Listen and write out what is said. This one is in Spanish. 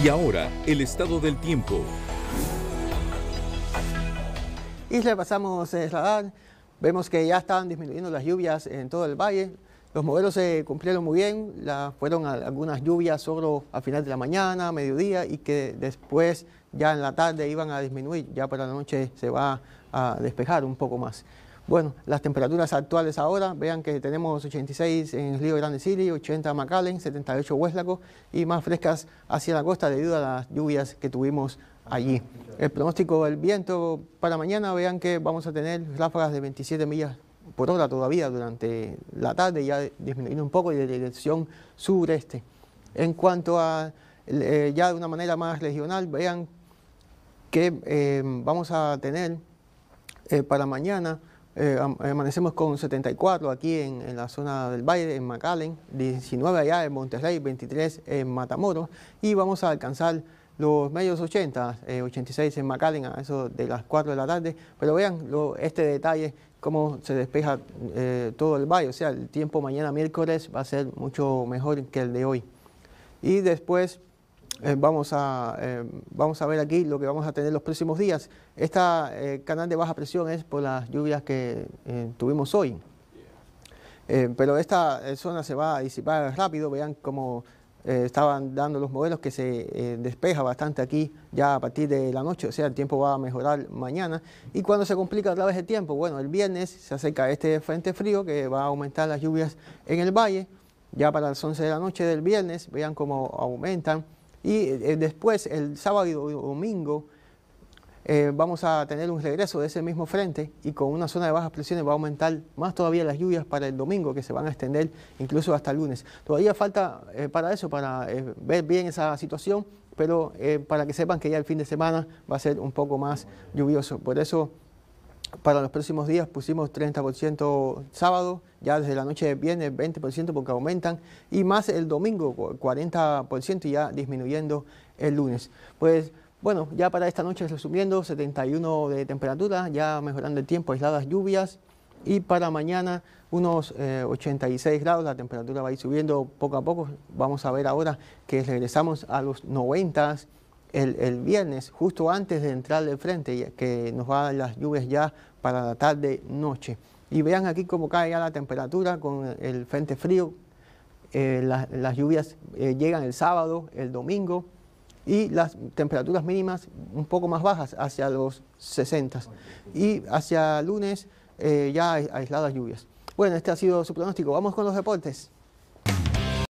Y ahora, el estado del tiempo. Y pasamos el eh, radar. Vemos que ya estaban disminuyendo las lluvias en todo el valle. Los modelos se cumplieron muy bien. fueron algunas lluvias solo a final de la mañana, mediodía, y que después ya en la tarde iban a disminuir. Ya para la noche se va a despejar un poco más. Bueno, las temperaturas actuales ahora, vean que tenemos 86 en Río Grande City, 80 en 78 Hueslaco y más frescas hacia la costa debido a las lluvias que tuvimos allí. El pronóstico del viento para mañana, vean que vamos a tener ráfagas de 27 millas por hora todavía durante la tarde, ya disminuyendo un poco y de dirección sureste. En cuanto a, eh, ya de una manera más regional, vean que eh, vamos a tener eh, para mañana eh, amanecemos con 74 aquí en, la zona del Valle, en McAllen, 19 allá en Monterrey, 23 en Matamoros y vamos a alcanzar los medios 80, 86 eh, en McAllen a eso de las 4 de la tarde, pero vean este detalle cómo se despeja eh, todo el valle, o sea, el tiempo mañana miércoles va a ser mucho mejor que el de hoy. Y después eh, vamos, a, eh, vamos a ver aquí lo que vamos a tener los próximos días. Este canal de baja presión es por las lluvias que tuvimos hoy. pero esta zona se va a disipar rápido. Vean cómo estaban dando los modelos que se despeja bastante aquí ya a partir de la noche. O sea, el tiempo va a mejorar mañana. Y cuando se complica otra vez el tiempo, bueno, el viernes se acerca este frente frío que va a aumentar las lluvias en el valle. Ya para las 11 de la noche del viernes, vean cómo aumentan y eh, después, el sábado y domingo, eh, vamos a tener un regreso de ese mismo frente y con una zona de bajas presiones va a aumentar más todavía las lluvias para el domingo, que se van a extender incluso hasta el lunes. Todavía falta eh, para eso, para ver bien esa situación, pero para que sepan que ya el fin de semana va a ser un poco más lluvioso. Por eso para los próximos días pusimos 30% sábado, ya desde la noche de viernes 20% porque aumentan, y más el domingo 40% y ya disminuyendo el lunes. Pues bueno, ya para esta noche resumiendo, 71 de temperatura, ya mejorando el tiempo, aisladas lluvias, y para mañana unos 86 eh, grados, la temperatura va a ir subiendo poco a poco, vamos a ver ahora que regresamos a los 90 el, viernes, justo antes de entrar del frente, que nos va las lluvias ya para la tarde-noche. Y vean aquí cómo cae ya la temperatura con el frente frío. Eh, las lluvias eh, llegan el sábado, el domingo y las temperaturas mínimas un poco más bajas, hacia los 60. Y hacia lunes eh, ya aisladas lluvias. Bueno, este ha sido su pronóstico. Vamos con los deportes.